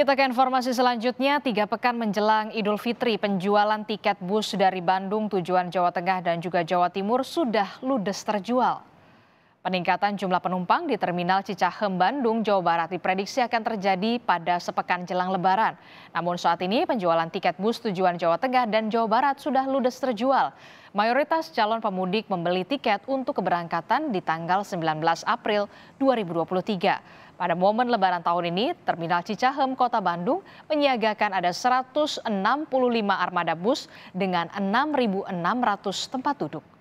Kita ke informasi selanjutnya, tiga pekan menjelang Idul Fitri, penjualan tiket bus dari Bandung tujuan Jawa Tengah dan juga Jawa Timur sudah ludes terjual. Peningkatan jumlah penumpang di Terminal Cicahem, Bandung, Jawa Barat diprediksi akan terjadi pada sepekan jelang lebaran. Namun saat ini penjualan tiket bus tujuan Jawa Tengah dan Jawa Barat sudah ludes terjual. Mayoritas calon pemudik membeli tiket untuk keberangkatan di tanggal 19 April 2023. Pada momen lebaran tahun ini, Terminal Cicahem, Kota Bandung menyiagakan ada 165 armada bus dengan 6.600 tempat duduk.